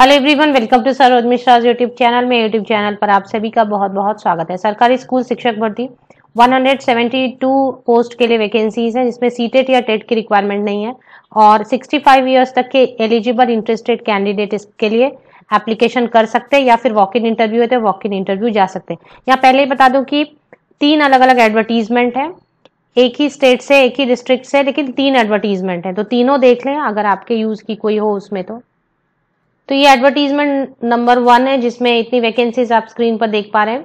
hello everyone welcome to Saroj Mishra YouTube channel में YouTube channel पर आप सभी का बहुत बहुत स्वागत है सरकारी स्कूल शिक्षक भर्ती 172 पोस्ट के लिए वैकेंसीज हैं जिसमें सीटेट या टेट की रिक्वायरमेंट नहीं है और 65 इयर्स तक के एलिजिबल इंटरेस्टेड कैंडिडेट इसके लिए एप्लीकेशन कर सकते हैं या फिर वॉक इन इंटरव्यू है तो वॉक इन इंटरव्यू जा सकते हैं यहाँ पहले ही बता दूँ कि तीन अलग अलग एडवर्टीजमेंट है एक ही स्टेट से एक ही डिस्ट्रिक्ट से लेकिन तीन एडवर्टीजमेंट है तो तीनों देख लें अगर आपके यूज़ की कोई हो उसमें तो तो ये एडवर्टीजमेंट नंबर वन है जिसमें इतनी वैकेंसीज आप स्क्रीन पर देख पा रहे हैं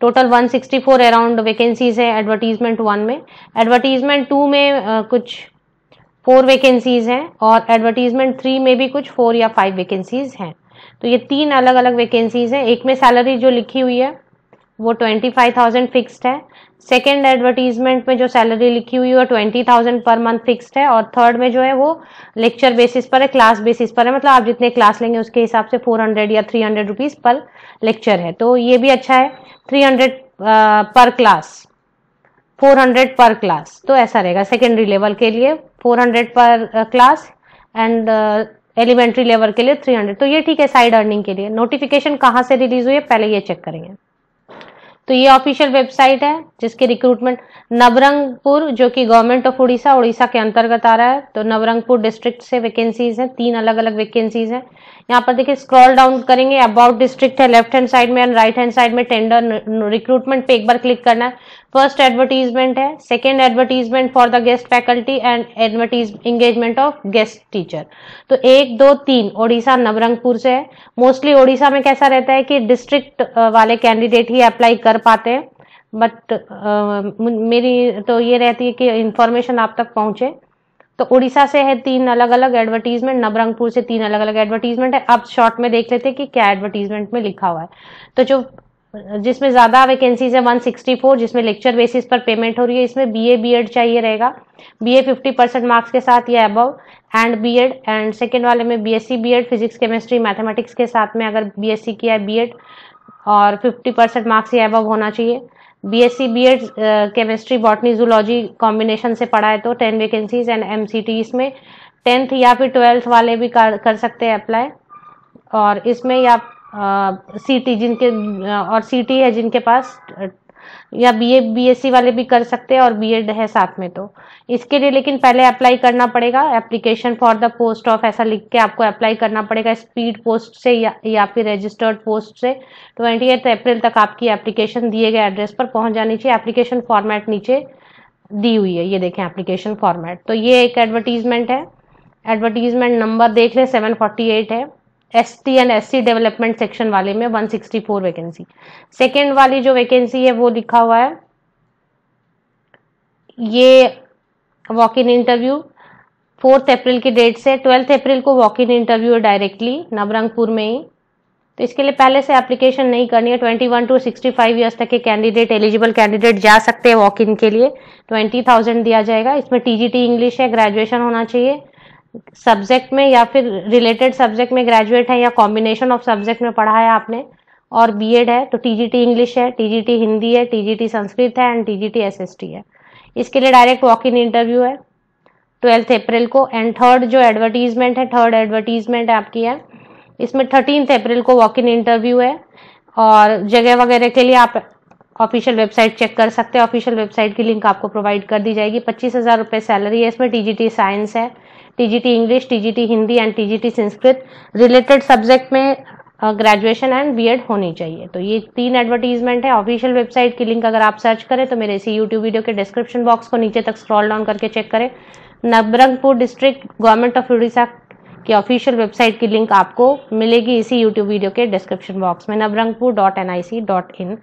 टोटल 164 अराउंड वैकेंसीज है एडवर्टीजमेंट वन में एडवर्टीजमेंट टू में आ, कुछ फोर वैकेंसीज हैं और एडवर्टीजमेंट थ्री में भी कुछ फोर या फाइव वैकेंसीज हैं तो ये तीन अलग अलग वैकेंसीज हैं एक में सैलरी जो लिखी हुई है वो ट्वेंटी फाइव थाउजेंड फिक्सड है सेकेंड एडवर्टीजमेंट में जो सैलरी लिखी हुई है twenty thousand per month fixed है और थर्ड में जो है वो लेक्चर बेसिस पर है क्लास बेसिस पर है मतलब आप जितने क्लास लेंगे उसके हिसाब से फोर हंड्रेड या three hundred rupees per lecture है तो ये भी अच्छा है three hundred per class four hundred per class तो ऐसा रहेगा सेकेंडरी लेवल के लिए four hundred per class and elementary level के लिए थ्री हंड्रेड तो ये ठीक है साइड अर्निंग के लिए नोटिफिकेशन कहाँ से रिलीज हुई है पहले ये चेक करेंगे तो ये ऑफिशियल वेबसाइट है जिसकी रिक्रूटमेंट नवरंगपुर जो कि गवर्नमेंट ऑफ उड़ीसा उड़ीसा के अंतर्गत आ रहा है तो नवरंगपुर डिस्ट्रिक्ट से वैकेंसीज हैं तीन अलग अलग वैकेंसीज हैं यहाँ पर देखिए स्क्रॉल डाउन करेंगे अबाउट डिस्ट्रिक्ट है लेफ्ट हैंड साइड में एंड राइट हैंड साइड में टेंडर रिक्रूटमेंट पे एक बार क्लिक करना है फर्स्ट एडवर्टीजमेंट है second advertisement for the guest faculty and advertise engagement of guest teacher तो एक दो तीन ओडिशा नवरंगपुर से है मोस्टली ओडिशा में कैसा रहता है कि डिस्ट्रिक्ट वाले कैंडिडेट ही अप्लाई कर पाते हैं बट uh, मेरी तो ये रहती है कि इंफॉर्मेशन आप तक पहुंचे तो उड़ीसा से है तीन अलग अलग एडवर्टीजमेंट नवरंगपुर से तीन अलग अलग एडवर्टीजमेंट है आप शॉर्ट में देख लेते हैं कि क्या एडवर्टीजमेंट में लिखा हुआ है तो जो जिसमें ज़्यादा वैकेंसीज है वन सिक्सटी फोर जिसमें लेक्चर बेसिस पर पेमेंट हो रही है इसमें बीए बीएड चाहिए रहेगा बीए फिफ्टी परसेंट मार्क्स के साथ या above and B Ed and second वाले में BSc B Ed physics chemistry mathematics के साथ में अगर बीएससी किया है बीएड और फिफ्टी परसेंट मार्क्स या अबव होना चाहिए B Ed chemistry botany zoology combination से पढ़ा है तो टेन वैकेंसीज एंड एम इसमें टेंथ या फिर ट्वेल्थ वाले भी कर, कर सकते हैं अप्लाई और इसमें या सीटी जिनके और सीटी है जिनके पास या बीए बीएससी वाले भी कर सकते हैं और बीएड है साथ में तो इसके लिए लेकिन पहले अप्लाई करना पड़ेगा application for the post of ऐसा लिख के आपको अप्लाई करना पड़ेगा स्पीड पोस्ट से या, या फिर रजिस्टर्ड पोस्ट से ट्वेंटी एथ अप्रैल तक आपकी एप्लीकेशन दिए गए एड्रेस पर पहुंच जानी चाहिए एप्लीकेशन फॉर्मेट नीचे दी हुई है ये देखें एप्लीकेशन फॉर्मेट तो ये एक एडवर्टीजमेंट है एडवर्टीजमेंट नंबर देख लें सेवन फोर्टी एट है S T and S C development section वाले में 164 वैकेंसी सेकेंड वाली जो वैकेंसी है वो लिखा हुआ है ये walk in interview fourth April की डेट से ट्वेल्थ अप्रैल को वॉक इन इंटरव्यू है डायरेक्टली नवरंगपुर में ही तो इसके लिए पहले से एप्लीकेशन नहीं करनी है twenty one two sixty five years तक के कैंडिडेट एलिजिबल कैंडिडेट जा सकते हैं वॉक इन के लिए ट्वेंटी थाउजेंड दिया जाएगा इसमें टीजीटी इंग्लिश है ग्रेजुएशन होना चाहिए सब्जेक्ट में या फिर रिलेटेड सब्जेक्ट में ग्रेजुएट है या कॉम्बिनेशन ऑफ सब्जेक्ट में पढ़ा है आपने और बीएड है तो टीजीटी इंग्लिश है टीजीटी हिंदी है टीजीटी संस्कृत है एंड टीजीटी एसएसटी है इसके लिए डायरेक्ट वॉक इन इंटरव्यू है ट्वेल्थ अप्रैल को एंड थर्ड जो एडवर्टीजमेंट है थर्ड एडवर्टीजमेंट आपकी है इसमें थर्टीन अप्रैल को वॉक इन इंटरव्यू है और जगह वगैरह के लिए आप ऑफिशियल वेबसाइट चेक कर सकते हैं ऑफिशियल वेबसाइट की लिंक आपको प्रोवाइड कर दी जाएगी पच्चीस हज़ार रुपये सैलरी है इसमें टीजीटी साइंस है TGT English TGT Hindi and TGT Sanskrit related subject में ग्रेजुएशन एंड बीएड होनी चाहिए तो ये तीन एडवर्टीजमेंट है ऑफिशियल वेबसाइट की लिंक अगर आप सर्च करें तो मेरे इसी यूट्यूब वीडियो के डिस्क्रिप्शन बॉक्स को नीचे तक स्क्रॉल डाउन करके चेक करें Nabarangpur district government of Orissa की ऑफिशियल वेबसाइट की लिंक आपको मिलेगी इसी यूट्यूब वीडियो के डिस्क्रिप्शन बॉक्स में Nabarangpur dot N I C dot in